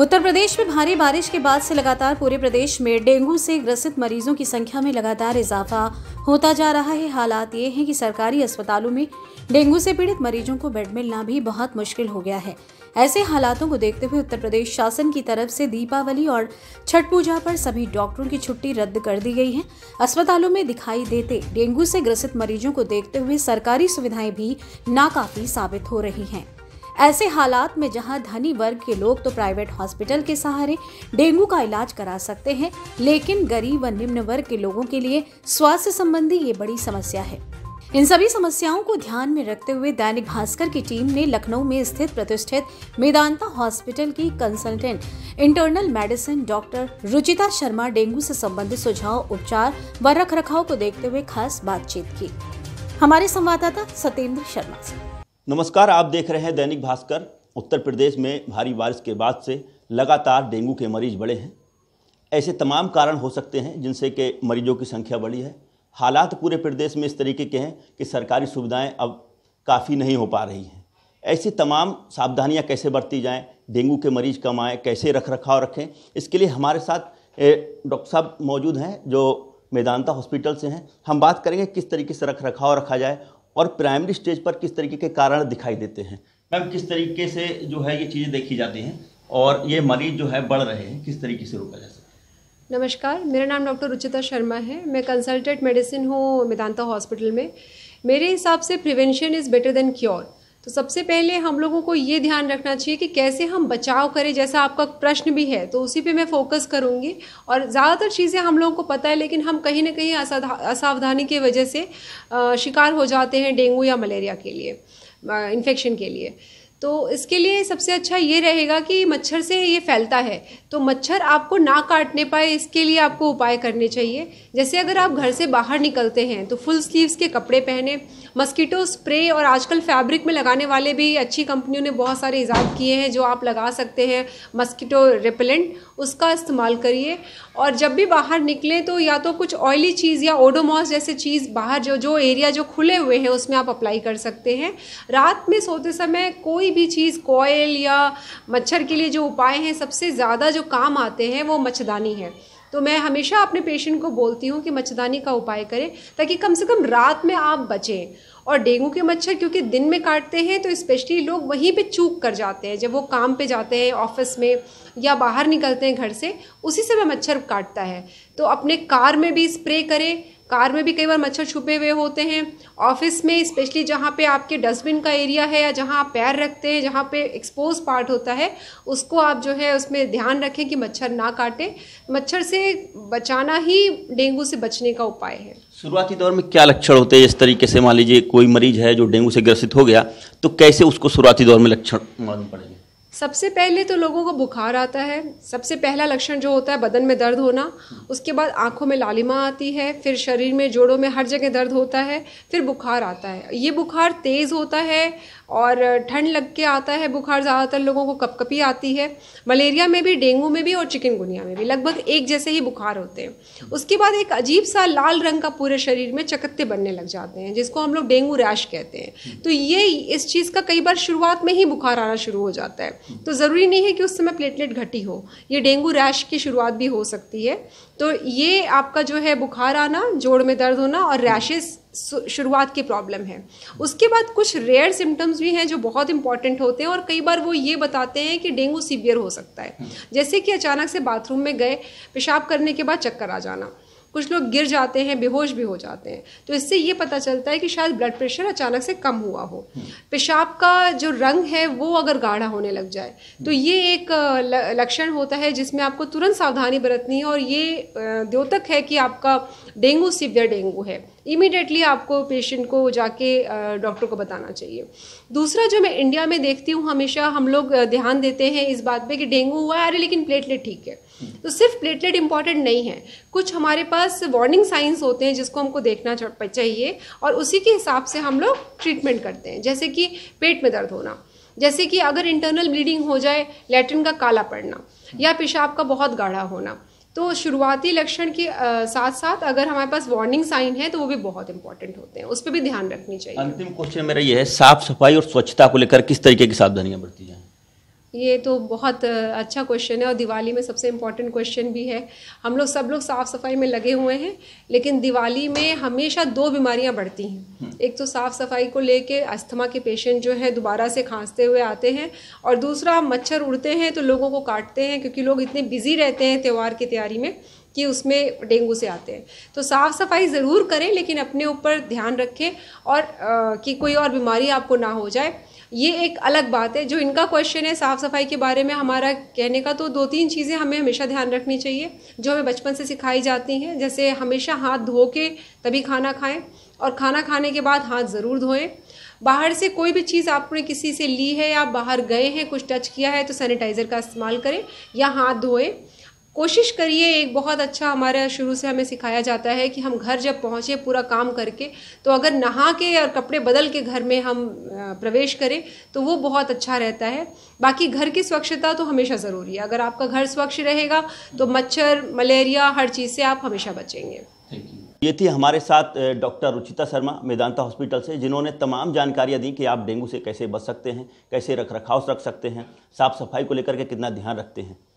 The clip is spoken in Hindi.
उत्तर प्रदेश में भारी बारिश के बाद से लगातार पूरे प्रदेश में डेंगू से ग्रसित मरीजों की संख्या में लगातार इजाफा होता जा रहा है हालात ये हैं कि सरकारी अस्पतालों में डेंगू से पीड़ित मरीजों को बेड मिलना भी बहुत मुश्किल हो गया है ऐसे हालातों को देखते हुए उत्तर प्रदेश शासन की तरफ से दीपावली और छठ पूजा पर सभी डॉक्टरों की छुट्टी रद्द कर दी गई है अस्पतालों में दिखाई देते डेंगू से ग्रसित मरीजों को देखते हुए सरकारी सुविधाएं भी नाकाफी साबित हो रही हैं ऐसे हालात में जहां धनी वर्ग के लोग तो प्राइवेट हॉस्पिटल के सहारे डेंगू का इलाज करा सकते हैं लेकिन गरीब व निम्न वर्ग के लोगों के लिए स्वास्थ्य संबंधी ये बड़ी समस्या है इन सभी समस्याओं को ध्यान में रखते हुए दैनिक भास्कर की टीम ने लखनऊ में स्थित प्रतिष्ठित मेदांता हॉस्पिटल की consultant internal medicine doctor Ruchita Sharma dengue से संबंधित सुझाव उपचार व रख रखाव को देखते हुए खास बातचीत की हमारे संवाददाता सत्येंद्र शर्मा ऐसी नमस्कार आप देख रहे हैं दैनिक भास्कर उत्तर प्रदेश में भारी बारिश के बाद से लगातार डेंगू के मरीज बढ़े हैं ऐसे तमाम कारण हो सकते हैं जिनसे कि मरीजों की संख्या बढ़ी है हालात पूरे प्रदेश में इस तरीके के हैं कि सरकारी सुविधाएं अब काफ़ी नहीं हो पा रही हैं ऐसी तमाम सावधानियां कैसे बरती जाएं डेंगू के मरीज कम आएँ कैसे रख रखाव रखें इसके लिए हमारे साथ डॉक्टर साहब मौजूद हैं जो मेदांता हॉस्पिटल से हैं हम बात करेंगे किस तरीके से रख रखाव रखा जाए और प्राइमरी स्टेज पर किस तरीके के कारण दिखाई देते हैं मैम किस तरीके से जो है ये चीज़ें देखी जाती हैं और ये मरीज जो है बढ़ रहे हैं किस तरीके से रोका जा सकता है नमस्कार मेरा नाम डॉक्टर रुचिता शर्मा है मैं कंसल्टेंट मेडिसिन हूँ मेदांता हॉस्पिटल में मेरे हिसाब से prevention is better than cure तो सबसे पहले हम लोगों को ये ध्यान रखना चाहिए कि कैसे हम बचाव करें जैसा आपका प्रश्न भी है तो उसी पे मैं फोकस करूँगी और ज़्यादातर चीज़ें हम लोगों को पता है लेकिन हम कहीं ना कहीं असावधानी की वजह से शिकार हो जाते हैं डेंगू या मलेरिया के लिए इन्फेक्शन के लिए तो इसके लिए सबसे अच्छा ये रहेगा कि मच्छर से ये फैलता है तो मच्छर आपको ना काटने पाए इसके लिए आपको उपाय करने चाहिए जैसे अगर आप घर से बाहर निकलते हैं तो फुल स्लीव्स के कपड़े पहने मस्कीटो स्प्रे और आजकल फैब्रिक में लगाने वाले भी अच्छी कंपनियों ने बहुत सारे ईजाद किए हैं जो आप लगा सकते हैं मस्कीटो रिपेलेंट उसका इस्तेमाल करिए और जब भी बाहर निकलें तो या तो कुछ ऑयली चीज़ या ओडोमॉस जैसे चीज़ बाहर जो जो एरिया जो खुले हुए हैं उसमें आप अप्लाई कर सकते हैं रात में सोते समय कोई भी चीज़ कोयल या मच्छर के लिए जो उपाय हैं सबसे ज़्यादा जो काम आते हैं वो मच्छरदानी है तो मैं हमेशा अपने पेशेंट को बोलती हूँ कि मच्छरदानी का उपाय करें ताकि कम से कम रात में आप बचें और डेंगू के मच्छर क्योंकि दिन में काटते हैं तो स्पेशली लोग वहीं पे चूक कर जाते हैं जब वो काम पे जाते हैं ऑफिस में या बाहर निकलते हैं घर से उसी समय मच्छर काटता है तो अपने कार में भी स्प्रे करें कार में भी कई बार मच्छर छुपे हुए होते हैं ऑफिस में स्पेशली जहाँ पे आपके डस्टबिन का एरिया है या जहाँ आप पैर रखते हैं जहाँ पे एक्सपोज पार्ट होता है उसको आप जो है उसमें ध्यान रखें कि मच्छर ना काटे मच्छर से बचाना ही डेंगू से बचने का उपाय है शुरुआती दौर में क्या लक्षण होते हैं इस तरीके से मान लीजिए कोई मरीज है जो डेंगू से ग्रसित हो गया तो कैसे उसको शुरुआती दौर में लक्षण मालूम पड़ेगा सबसे पहले तो लोगों को बुखार आता है सबसे पहला लक्षण जो होता है बदन में दर्द होना उसके बाद आंखों में लालिमा आती है फिर शरीर में जोड़ों में हर जगह दर्द होता है फिर बुखार आता है ये बुखार तेज़ होता है और ठंड लग के आता है बुखार ज़्यादातर लोगों को कपकपी आती है मलेरिया में भी डेंगू में भी और चिकनगुनिया में भी लगभग एक जैसे ही बुखार होते हैं उसके बाद एक अजीब सा लाल रंग का पूरे शरीर में चकत्ते बनने लग जाते हैं जिसको हम लोग डेंगू रैश कहते हैं तो ये इस चीज़ का कई बार शुरुआत में ही बुखार आना शुरू हो जाता है तो ज़रूरी नहीं है कि उस समय प्लेटलेट घटी हो ये डेंगू रैश की शुरुआत भी हो सकती है तो ये आपका जो है बुखार आना जोड़ में दर्द होना और रैशेज़ शुरुआत की प्रॉब्लम है उसके बाद कुछ रेयर सिम्टम्स भी हैं जो बहुत इंपॉर्टेंट होते हैं और कई बार वो ये बताते हैं कि डेंगू सीवियर हो सकता है जैसे कि अचानक से बाथरूम में गए पेशाब करने के बाद चक्कर आ जाना कुछ लोग गिर जाते हैं बेहोश भी हो जाते हैं तो इससे ये पता चलता है कि शायद ब्लड प्रेशर अचानक से कम हुआ हो हम्म। पेशाब का जो रंग है वो अगर गाढ़ा होने लग जाए तो हम्म। ये एक लक्षण होता है जिसमें आपको तुरंत सावधानी बरतनी है और ये द्योतक है कि आपका डेंगू सीवियर डेंगू है इमीडिएटली आपको पेशेंट को जाके डॉक्टर को बताना चाहिए दूसरा जो मैं इंडिया में देखती हूँ हमेशा हम लोग ध्यान देते हैं इस बात पे कि डेंगू हुआ है अरे लेकिन प्लेटलेट ठीक है तो सिर्फ प्लेटलेट इंपॉर्टेंट नहीं है कुछ हमारे पास वार्निंग साइंस होते हैं जिसको हमको देखना चाहिए और उसी के हिसाब से हम लोग ट्रीटमेंट करते हैं जैसे कि पेट में दर्द होना जैसे कि अगर इंटरनल ब्लीडिंग हो जाए लेटरिन का काला पड़ना या पेशाब का बहुत गाढ़ा होना तो शुरुआती लक्षण के साथ साथ अगर हमारे पास वार्निंग साइन है तो वो भी बहुत इंपॉर्टेंट होते हैं उस पर भी ध्यान रखनी चाहिए अंतिम क्वेश्चन मेरा ये है साफ सफाई और स्वच्छता को लेकर किस तरीके की सावधानियां बरती जाए ये तो बहुत अच्छा क्वेश्चन है और दिवाली में सबसे इम्पॉर्टेंट क्वेश्चन भी है हम लोग सब लोग साफ़ सफाई में लगे हुए हैं लेकिन दिवाली में हमेशा दो बीमारियां बढ़ती हैं हम्म। एक तो साफ़ सफाई को लेके अस्थमा के पेशेंट जो है दोबारा से खांसते हुए आते हैं और दूसरा मच्छर उड़ते हैं तो लोगों को काटते हैं क्योंकि लोग इतने बिजी रहते हैं त्यौहार की तैयारी में कि उसमें डेंगू से आते हैं तो साफ़ सफाई ज़रूर करें लेकिन अपने ऊपर ध्यान रखें और आ, कि कोई और बीमारी आपको ना हो जाए ये एक अलग बात है जो इनका क्वेश्चन है साफ़ सफाई के बारे में हमारा कहने का तो दो तीन चीज़ें हमें हमेशा ध्यान रखनी चाहिए जो हमें बचपन से सिखाई जाती हैं जैसे हमेशा हाथ धो के तभी खाना खाएं और खाना खाने के बाद हाथ ज़रूर धोएं बाहर से कोई भी चीज़ आपने किसी से ली है या बाहर गए हैं कुछ टच किया है तो सैनिटाइज़र का इस्तेमाल करें या हाथ धोएं कोशिश करिए एक बहुत अच्छा हमारे शुरू से हमें सिखाया जाता है कि हम घर जब पहुँचे पूरा काम करके तो अगर नहा के और कपड़े बदल के घर में हम प्रवेश करें तो वो बहुत अच्छा रहता है बाकी घर की स्वच्छता तो हमेशा ज़रूरी है अगर आपका घर स्वच्छ रहेगा तो मच्छर मलेरिया हर चीज़ से आप हमेशा बचेंगे ये थी हमारे साथ डॉक्टर रुचिता शर्मा मेदांता हॉस्पिटल से जिन्होंने तमाम जानकारियाँ दी कि आप डेंगू से कैसे बच सकते हैं कैसे रख रखाव रख सकते हैं साफ़ सफाई को लेकर के कितना ध्यान रखते हैं